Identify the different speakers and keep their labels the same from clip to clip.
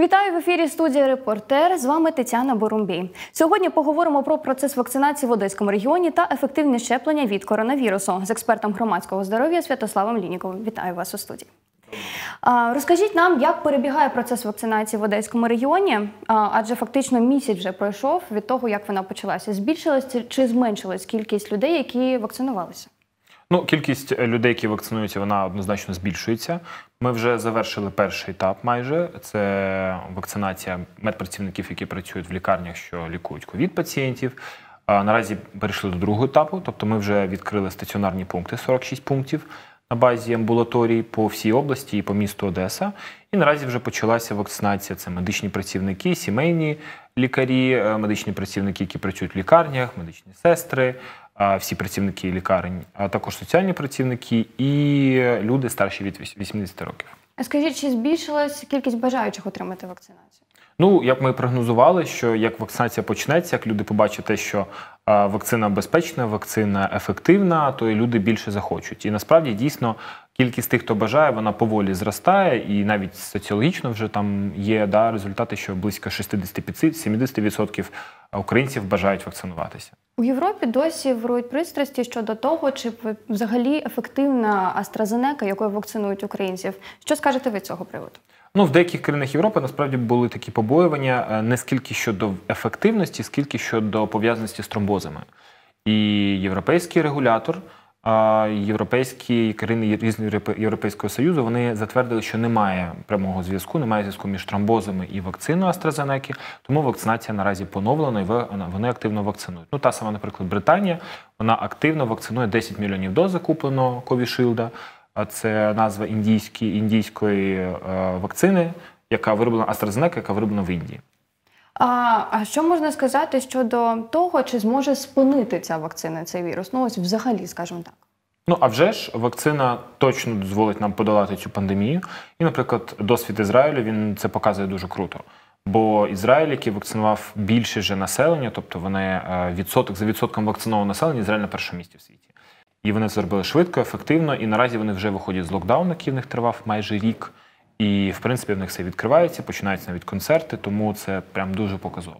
Speaker 1: Вітаю в ефірі студія Репортер. З вами Тетяна Борумбій. Сьогодні поговоримо про процес вакцинації в Одеському регіоні та ефективне щеплення від коронавірусу з експертом громадського здоров'я Святославом Лініковим. Вітаю вас у студії. Розкажіть нам, як перебігає процес вакцинації в Одеському регіоні, адже фактично місяць вже пройшов від того, як вона почалася. Збільшилась чи зменшилась кількість людей, які вакцинувалися?
Speaker 2: Ну, кількість е, людей, які вакцинуються, вона однозначно збільшується. Ми вже завершили перший етап. Майже це вакцинація медпрацівників, які працюють в лікарнях, що лікують ковід пацієнтів. Наразі перейшли до другого етапу, тобто ми вже відкрили стаціонарні пункти, 46 пунктів на базі амбулаторій по всій області і по місту Одеса. І наразі вже почалася вакцинація. Це медичні працівники, сімейні лікарі, е, медичні працівники, які працюють в лікарнях, медичні сестри, всі працівники лікарень, а також соціальні працівники і люди старші від 80 років.
Speaker 1: А скажіть, чи збільшилась кількість бажаючих отримати вакцинацію?
Speaker 2: Ну, як ми прогнозували, що як вакцинація почнеться, як люди побачать те, що вакцина безпечна, вакцина ефективна, то і люди більше захочуть. І насправді дійсно кількість тих, хто бажає, вона поволі зростає, і навіть соціологічно вже там є да результати, що близько 65-70% а українців бажають вакцинуватися.
Speaker 1: У Європі досі вирують пристрасті щодо того, чи взагалі ефективна Астразенека, якою вакцинують українців. Що скажете ви цього приводу?
Speaker 2: Ну в деяких країнах Європи насправді були такі побоювання е, не скільки щодо ефективності, скільки щодо пов'язаності з тромбозами. І європейський регулятор європейські країни різні європейського союзу вони затвердили, що немає прямого зв'язку, немає зв'язку між тромбозами і вакциною Астразенеки. тому вакцинація наразі поновлена і вони активно вакцинують. Ну та сама, наприклад, Британія вона активно вакцинує 10 мільйонів доз закуплено Ковішилда. А це назва індійської індійської е, вакцини, яка вироблена Астразенека, яка вироблена в Індії.
Speaker 1: А а що можна сказати щодо того, чи зможе спинити ця вакцина цей вірус? Ну ось взагалі, скажімо так.
Speaker 2: Ну а вже ж вакцина точно дозволить нам подолати цю пандемію. І, наприклад, досвід Ізраїлю він це показує дуже круто. Бо Ізраїль, який вакцинував більше вже населення, тобто вони е, відсоток за відсотком вакцинованого населення, Ізраїль на першому місці в світі. І вони це зробили швидко, ефективно. І наразі вони вже виходять з локдауну, який в них тривав майже рік. І в принципі в них все відкривається, починаються навіть концерти, тому це прям дуже показово.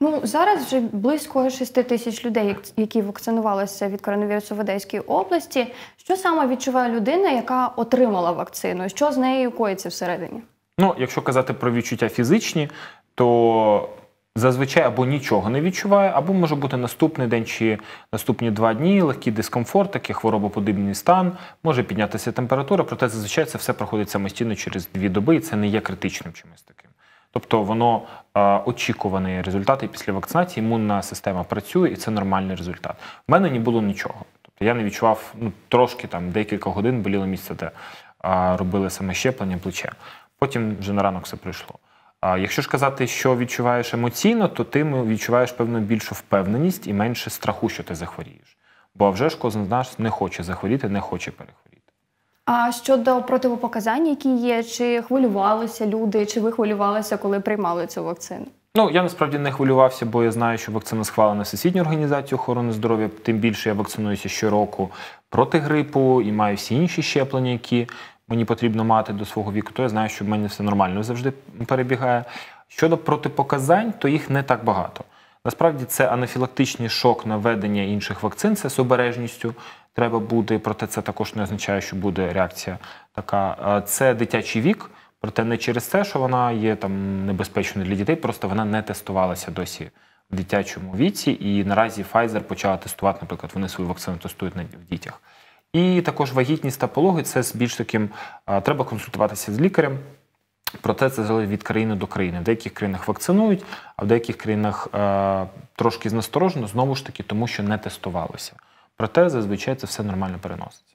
Speaker 1: Ну зараз вже близько 6 тисяч людей, які вакцинувалися від коронавірусу в Одеській області. Що саме відчуває людина, яка отримала вакцину? Що з нею коїться всередині?
Speaker 2: Ну, якщо казати про відчуття фізичні, то зазвичай або нічого не відчуває, або може бути наступний день чи наступні два дні, легкий дискомфорт, такий хворобоподібний стан, може піднятися температура, проте зазвичай це все проходить самостійно через дві доби, і це не є критичним чимось таким. Тобто воно е, очікуваний результат, і після вакцинації імунна система працює, і це нормальний результат. У мене не було нічого. Тобто я не відчував ну, трошки там декілька годин боліло місце, де е, робили саме щеплення плече. Потім вже на ранок все пройшло якщо ж казати, що відчуваєш емоційно, то ти відчуваєш певно більшу впевненість і менше страху, що ти захворієш. Бо вже ж кожен з нас не хоче захворіти, не хоче перехворіти.
Speaker 1: А щодо противопоказань, які є, чи хвилювалися люди, чи ви хвилювалися, коли приймали цю вакцину?
Speaker 2: Ну я насправді не хвилювався, бо я знаю, що вакцина схвалена Всесвітньою організацією охорони здоров'я. Тим більше я вакцинуюся щороку проти грипу і маю всі інші щеплення, які мені потрібно мати до свого віку, то я знаю, що в мене все нормально завжди перебігає. Щодо протипоказань, то їх не так багато. Насправді це анафілактичний шок на введення інших вакцин, це з обережністю треба бути, проте це також не означає, що буде реакція така. Це дитячий вік, проте не через те, що вона є там небезпечною для дітей, просто вона не тестувалася досі в дитячому віці. І наразі Pfizer почала тестувати, наприклад, вони свою вакцину тестують на в дітях. І також вагітність та пологи це з більш таким треба консультуватися з лікарем. Проте це залежить від країни до країни. В деяких країнах вакцинують, а в деяких країнах е, трошки знасторожено, знову ж таки, тому що не тестувалося. Проте зазвичай це все нормально переноситься.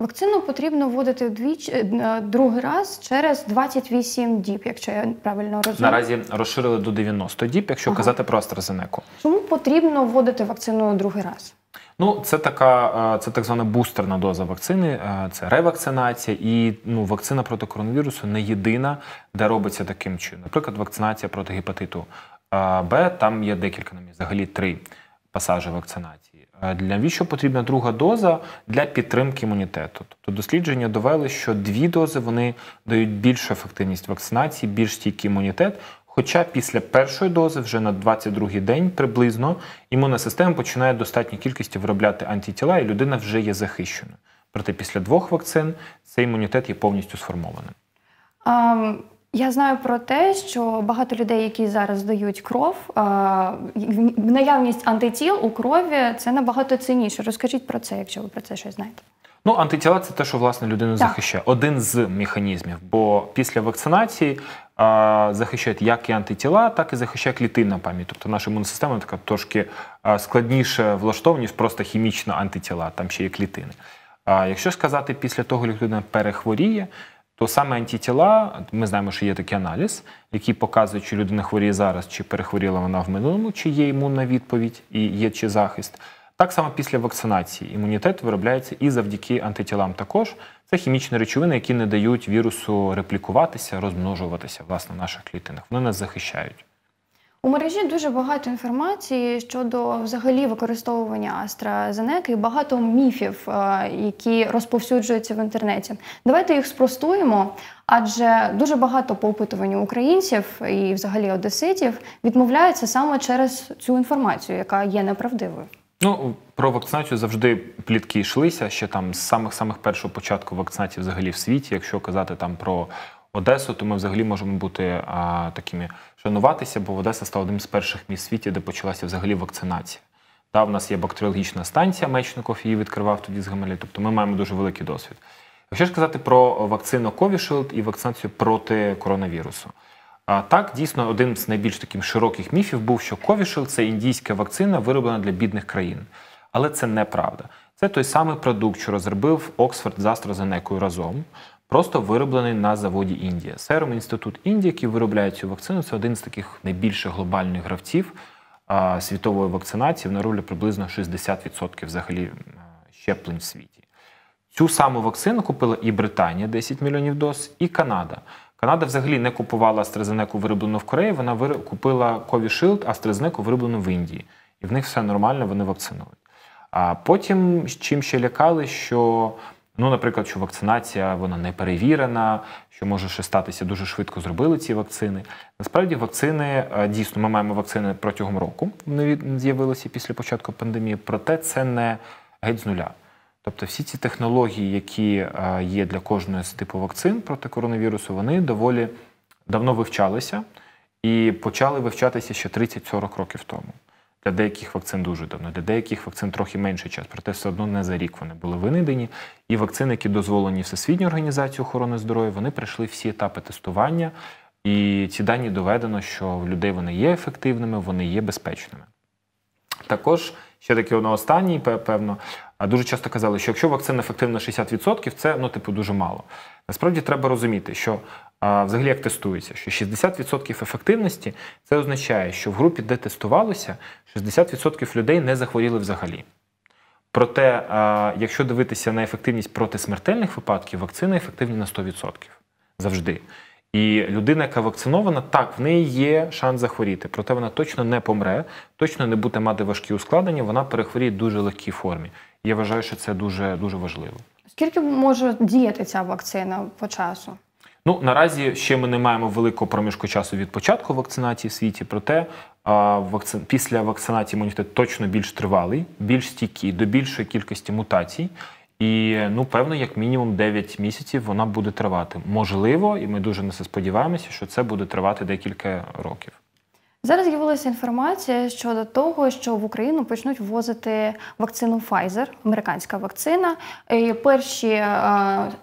Speaker 1: Вакцину потрібно вводити двічі е, е, другий раз через 28 діб, якщо я правильно розумію. Наразі
Speaker 2: розширили до 90 діб, якщо ага. казати про AstraZeneca.
Speaker 1: Чому потрібно вводити вакцину другий раз?
Speaker 2: Ну, це така, е, це так звана бустерна доза вакцини, е, це ревакцинація, і ну, вакцина проти коронавірусу не єдина, де робиться таким чином. Наприклад, вакцинація проти гепатиту е, Б, там є декілька намі, взагалі три пасажі вакцинації. Для віщо потрібна друга доза для підтримки імунітету? Тобто дослідження довели, що дві дози вони дають більшу ефективність вакцинації, більш стійкий імунітет. Хоча після першої дози, вже на 22-й день приблизно, імунна система починає достатньо кількості виробляти антитіла, і людина вже є захищена. Проте після двох вакцин цей імунітет є повністю сформованим.
Speaker 1: Um... Я знаю про те, що багато людей, які зараз дають кров, наявність антитіл у крові це набагато цінніше. Розкажіть про це, якщо ви про це щось знаєте.
Speaker 2: Ну, антитіла це те, що власне людину захищає. Один з механізмів. Бо після вакцинації захищають як і антитіла, так і захищає клітинна пам'ять. Тобто наша імунна система така трошки складніше влаштована, ніж просто хімічно антитіла, там ще є клітини. А якщо сказати після того, як людина перехворіє, то саме антитіла, ми знаємо, що є такий аналіз, який показує, чи людина хворіє зараз, чи перехворіла вона в минулому, чи є імунна відповідь і є чи захист. Так само після вакцинації імунітет виробляється і завдяки антитілам. Також це хімічні речовини, які не дають вірусу реплікуватися, розмножуватися власне в наших клітинах. Вони нас захищають.
Speaker 1: У мережі дуже багато інформації щодо взагалі використовування Астразенеки і багато міфів, е, які розповсюджуються в інтернеті. Давайте їх спростуємо, адже дуже багато по опитуванню українців і, взагалі, одеситів відмовляються саме через цю інформацію, яка є неправдивою.
Speaker 2: Ну про вакцинацію завжди плітки йшлися ще там з самих самих першого початку вакцинації взагалі в світі. Якщо казати там про Одесу, то ми взагалі можемо бути а, такими шануватися, бо Одеса стала одним з перших міст в світі, де почалася взагалі вакцинація. Та в нас є бактеріологічна станція Мечников, її відкривав тоді з Гамалі. Тобто ми маємо дуже великий досвід. Якщо ж казати про вакцину Ковішилд і вакцинацію проти коронавірусу. А так дійсно один з найбільш таких широких міфів був, що Ковішил це індійська вакцина, вироблена для бідних країн. Але це неправда. Це той самий продукт, що розробив Оксфорд з AstraZeneca разом, просто вироблений на заводі Індія. Серум інститут Індії, який виробляє цю вакцину, це один з таких найбільших глобальних гравців а, світової вакцинації. Вона роблять приблизно 60% взагалі щеплень в світі. Цю саму вакцину купила і Британія 10 мільйонів доз, і Канада. Канада взагалі не купувала Астрезенеку вироблену в Кореї, вона купила Ковішилд, Астрезенеку вироблену в Індії. І в них все нормально, вони вакцинують. А потім чим ще лякали, що, ну, наприклад, що вакцинація вона не перевірена, що може ще статися дуже швидко зробили ці вакцини. Насправді, вакцини е, дійсно ми маємо вакцини протягом року. Вони з'явилися після початку пандемії, проте це не геть з нуля. Тобто всі ці технології, які е, є для кожної з типу вакцин проти коронавірусу, вони доволі давно вивчалися і почали вивчатися ще 30-40 років тому. Для деяких вакцин дуже давно, для деяких вакцин трохи менший час, проте все одно не за рік вони були винайдені. І вакцини, які дозволені Всесвітньою організацією охорони здоров'я, вони пройшли всі етапи тестування, і ці дані доведено, що в людей вони є ефективними, вони є безпечними. Також ще таке на ну, останній, певно, а дуже часто казали, що якщо вакцина ефективна 60%, це ну, типу, дуже мало. Насправді треба розуміти, що а, взагалі як тестується, що 60% ефективності це означає, що в групі, де тестувалося, 60% людей не захворіли взагалі. Проте, а, якщо дивитися на ефективність проти смертельних випадків, вакцини ефективні на 100% завжди. І людина, яка вакцинована, так в неї є шанс захворіти, проте вона точно не помре, точно не буде мати важкі ускладнення. Вона перехворіє в дуже легкій формі. Я вважаю, що це дуже дуже важливо.
Speaker 1: Скільки може діяти ця вакцина по часу?
Speaker 2: Ну наразі ще ми не маємо великого проміжку часу від початку вакцинації в світі, проте а, вакци... після вакцинації імунітет точно більш тривалий, більш стійкий до більшої кількості мутацій. І ну певно, як мінімум 9 місяців вона буде тривати. Можливо, і ми дуже на це сподіваємося, що це буде тривати декілька років.
Speaker 1: Зараз з'явилася інформація щодо того, що в Україну почнуть ввозити вакцину Pfizer, американська вакцина. І Перші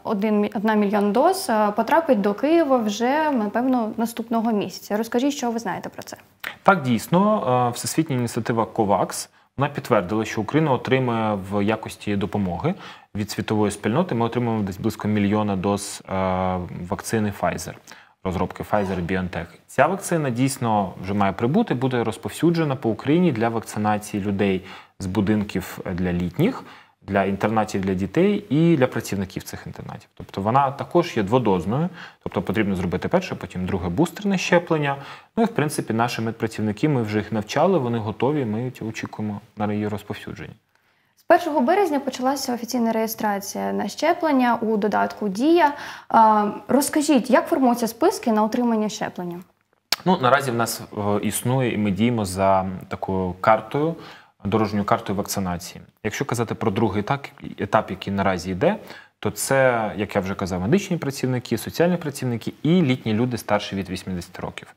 Speaker 1: 1 е, мільйон доз е, потрапить до Києва вже напевно наступного місяця. Розкажіть, що ви знаєте про це?
Speaker 2: Так дійсно, е, всесвітня ініціатива COVAX – вона підтвердила, що Україна отримує в якості допомоги від світової спільноти. Ми отримуємо десь близько мільйона доз е, вакцини Pfizer, розробки Pfizer-BioNTech. Ця вакцина дійсно вже має прибути, буде розповсюджена по Україні для вакцинації людей з будинків для літніх, для інтернатів для дітей і для працівників цих інтернатів. Тобто вона також є дводозною, тобто потрібно зробити перше, потім друге бустерне щеплення. Ну і в принципі наші медпрацівники, ми вже їх навчали, вони готові, ми очікуємо на її розповсюдження.
Speaker 1: З 1 березня почалася офіційна реєстрація на щеплення у додатку Дія. Розкажіть, як формуються списки на отримання щеплення?
Speaker 2: Ну наразі в нас е, існує і ми діємо за такою картою, дорожньою картою вакцинації. Якщо казати про другий етап, який наразі йде, то це, як я вже казав, медичні працівники, соціальні працівники і літні люди старші від 80 років.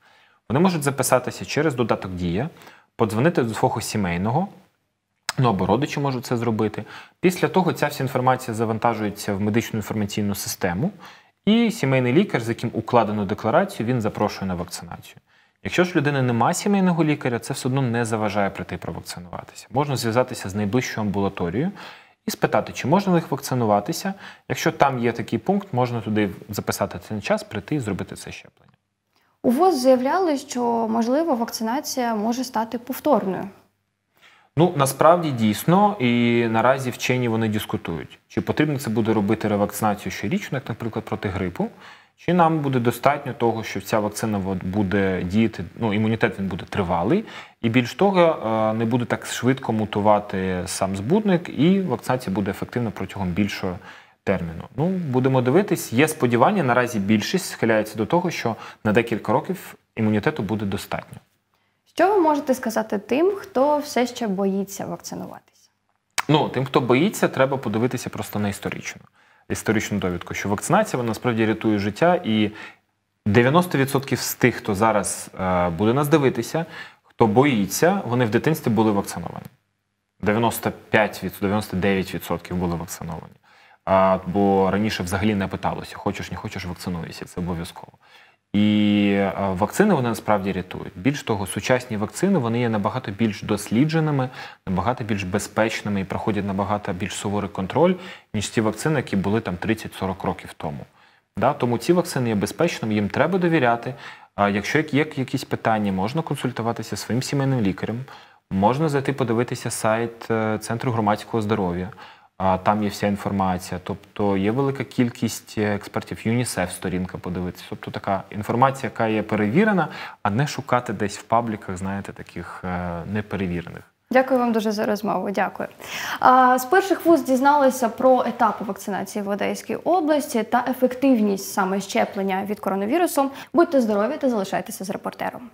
Speaker 2: Вони можуть записатися через додаток Дія, подзвонити до свого сімейного. Ну, або родичі можуть це зробити. Після того ця вся інформація завантажується в медичну інформаційну систему, і сімейний лікар, з яким укладено декларацію, він запрошує на вакцинацію. Якщо ж людини нема сімейного лікаря, це все одно не заважає прийти провакцинуватися. Можна зв'язатися з найближчою амбулаторією і спитати, чи можна в них вакцинуватися. Якщо там є такий пункт, можна туди записати цей час, прийти і зробити це щеплення.
Speaker 1: У ВОЗ заявляли, що можливо вакцинація може стати повторною.
Speaker 2: Ну насправді дійсно, і наразі вчені вони дискутують, чи потрібно це буде робити ревакцинацію щорічно, як, наприклад, проти грипу, чи нам буде достатньо того, що ця вакцина буде діяти. Ну, імунітет він буде тривалий, і більш того, е, не буде так швидко мутувати сам збудник, і вакцинація буде ефективна протягом більшого терміну. Ну, будемо дивитись, є сподівання. Наразі більшість схиляється до того, що на декілька років імунітету буде достатньо.
Speaker 1: Що ви можете сказати тим, хто все ще боїться вакцинуватися?
Speaker 2: Ну, тим, хто боїться, треба подивитися просто на історичну історичну довідку, що вакцинація вона насправді рятує життя, і 90% з тих, хто зараз е, буде нас дивитися, хто боїться, вони в дитинстві були вакциновані. 95%, 99% були вакциновані. А, Бо раніше взагалі не питалося: хочеш, не хочеш, вакцинуйся, це обов'язково. І е, вакцини вони насправді рятують. Більш того, сучасні вакцини вони є набагато більш дослідженими, набагато більш безпечними і проходять набагато більш суворий контроль, ніж ті вакцини, які були там 30-40 років тому. Да? Тому ці вакцини є безпечними, їм треба довіряти. А якщо є якісь питання, можна консультуватися своїм сімейним лікарем, можна зайти подивитися сайт е, Центру громадського здоров'я там є вся інформація. Тобто є велика кількість е, експертів, ЮНІСЕФ, сторінка подивитися. Тобто така інформація, яка є перевірена, а не шукати десь в пабліках, знаєте, таких е, неперевірених.
Speaker 1: Дякую вам дуже за розмову. Дякую. З перших вуз дізналися про етапи вакцинації в Одеській області та ефективність саме щеплення від коронавірусу. Будьте здорові та залишайтеся з репортером.